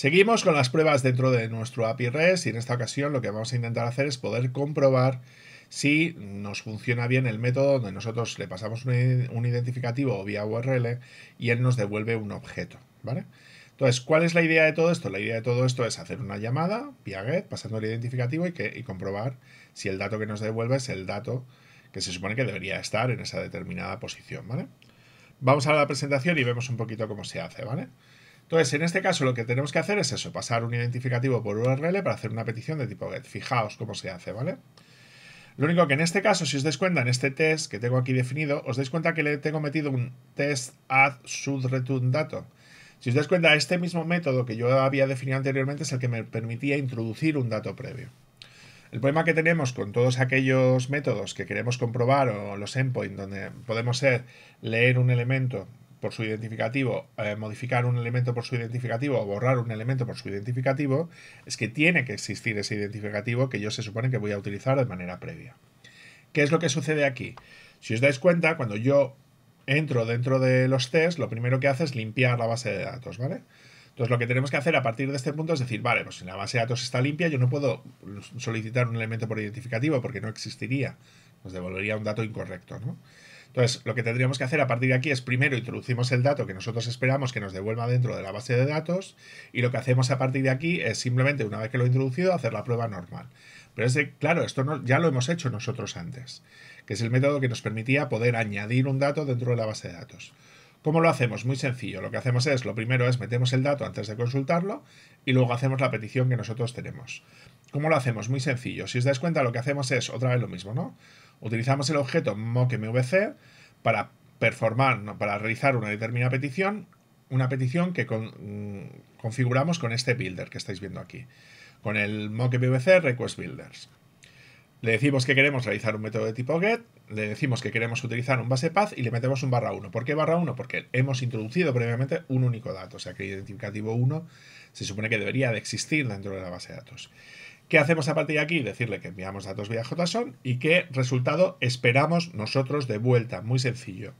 Seguimos con las pruebas dentro de nuestro API REST y en esta ocasión lo que vamos a intentar hacer es poder comprobar si nos funciona bien el método donde nosotros le pasamos un, identificativo vía URL y él nos devuelve un objeto, ¿vale? Entonces, ¿cuál es la idea de todo esto? La idea de todo esto es hacer una llamada vía GET pasando el identificativo y, que, comprobar si el dato que nos devuelve es el dato que se supone que debería estar en esa determinada posición, ¿vale? Vamos a la presentación y vemos un poquito cómo se hace, ¿vale? vale entonces, en este caso lo que tenemos que hacer es eso, pasar un identificativo por URL para hacer una petición de tipo get. Fijaos cómo se hace, ¿vale? Lo único que en este caso, si os dais cuenta, en este test que tengo aquí definido, os dais cuenta que le tengo metido un test add sub return dato. Si os dais cuenta, este mismo método que yo había definido anteriormente es el que me permitía introducir un dato previo. El problema que tenemos con todos aquellos métodos que queremos comprobar o los endpoints donde podemos leer un elemento por su identificativo, eh, modificar un elemento por su identificativo o borrar un elemento por su identificativo, es que tiene que existir ese identificativo que yo se supone que voy a utilizar de manera previa. ¿Qué es lo que sucede aquí? Si os dais cuenta, cuando yo entro dentro de los tests, lo primero que hace es limpiar la base de datos, ¿vale? Entonces lo que tenemos que hacer a partir de este punto es decir, vale, pues si la base de datos está limpia, yo no puedo solicitar un elemento por identificativo porque no existiría nos devolvería un dato incorrecto, ¿no? Entonces, lo que tendríamos que hacer a partir de aquí es primero introducimos el dato que nosotros esperamos que nos devuelva dentro de la base de datos y lo que hacemos a partir de aquí es simplemente, una vez que lo he introducido, hacer la prueba normal. Pero es de, claro, esto ya lo hemos hecho nosotros antes, que es el método que nos permitía poder añadir un dato dentro de la base de datos. ¿Cómo lo hacemos? Muy sencillo. Lo que hacemos es, lo primero es metemos el dato antes de consultarlo y luego hacemos la petición que nosotros tenemos. ¿Cómo lo hacemos? Muy sencillo. Si os dais cuenta, lo que hacemos es otra vez lo mismo, ¿no? Utilizamos el objeto mockmvc para performar, para realizar una determinada petición, una petición que mm, configuramos con este builder que estáis viendo aquí, con el mockmvc request Le decimos que queremos realizar un método de tipo get, le decimos que queremos utilizar un base path y le metemos un barra 1. ¿Por qué barra 1? Porque hemos introducido previamente un único dato, o sea que el identificativo 1 se supone que debería de existir dentro de la base de datos. ¿Qué hacemos a partir de aquí? Decirle que enviamos datos vía JSON y qué resultado esperamos nosotros de vuelta. Muy sencillo.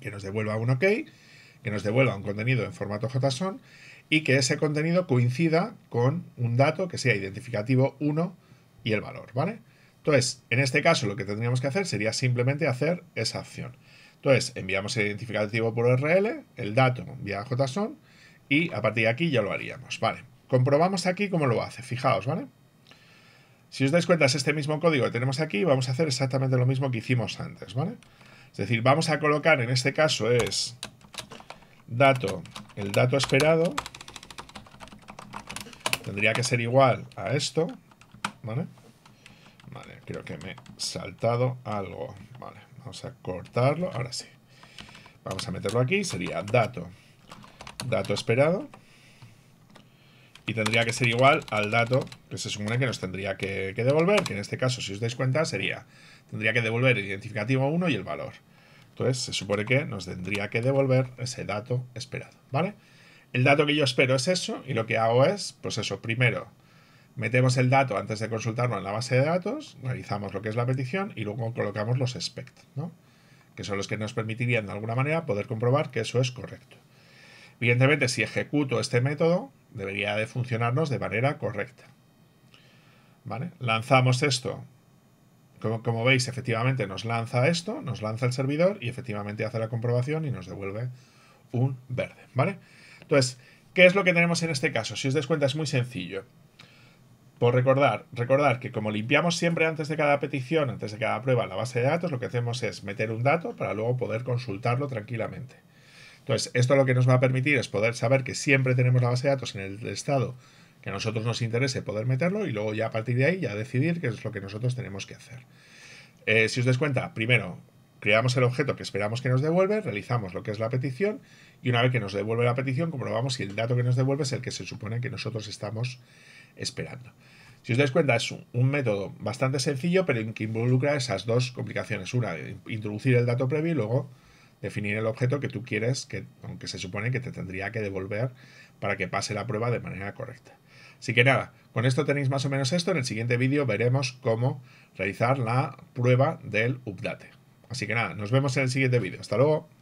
Que nos devuelva un OK, que nos devuelva un contenido en formato JSON y que ese contenido coincida con un dato que sea identificativo 1 y el valor, ¿vale? Entonces, en este caso lo que tendríamos que hacer sería simplemente hacer esa acción. Entonces, enviamos el identificativo por URL, el dato vía JSON y a partir de aquí ya lo haríamos, ¿vale? Comprobamos aquí cómo lo hace, fijaos, ¿vale? Si os dais cuenta, es este mismo código que tenemos aquí, vamos a hacer exactamente lo mismo que hicimos antes, ¿vale? Es decir, vamos a colocar, en este caso es dato, el dato esperado, tendría que ser igual a esto, ¿vale? Vale, creo que me he saltado algo, vale, vamos a cortarlo, ahora sí. Vamos a meterlo aquí, sería dato, dato esperado, y tendría que ser igual al dato que se supone que nos tendría que, devolver, que en este caso, si os dais cuenta, sería, tendría que devolver el identificativo 1 y el valor. Entonces, se supone que nos tendría que devolver ese dato esperado, ¿vale? El dato que yo espero es eso, y lo que hago es, pues eso, primero metemos el dato antes de consultarlo en la base de datos, realizamos lo que es la petición y luego colocamos los expect, ¿no? que son los que nos permitirían de alguna manera poder comprobar que eso es correcto. Evidentemente, si ejecuto este método, debería de funcionarnos de manera correcta. ¿Vale? Lanzamos esto. Como, veis, efectivamente nos lanza esto, nos lanza el servidor y efectivamente hace la comprobación y nos devuelve un verde. ¿Vale? Entonces, ¿qué es lo que tenemos en este caso? Si os des cuenta es muy sencillo. Por recordar, recordar que como limpiamos siempre antes de cada petición, antes de cada prueba, la base de datos, lo que hacemos es meter un dato para luego poder consultarlo tranquilamente. Entonces, esto lo que nos va a permitir es poder saber que siempre tenemos la base de datos en el estado que a nosotros nos interese poder meterlo y luego ya a partir de ahí ya decidir qué es lo que nosotros tenemos que hacer. Eh, si os des cuenta, primero creamos el objeto que esperamos que nos devuelve, realizamos lo que es la petición y una vez que nos devuelve la petición comprobamos si el dato que nos devuelve es el que se supone que nosotros estamos esperando. Si os dais cuenta, es un, un método bastante sencillo, pero que involucra esas dos complicaciones. Una, introducir el dato previo y luego definir el objeto que tú quieres, que, aunque se supone que te tendría que devolver para que pase la prueba de manera correcta. Así que nada, con esto tenéis más o menos esto. En el siguiente vídeo veremos cómo realizar la prueba del update. Así que nada, nos vemos en el siguiente vídeo. Hasta luego.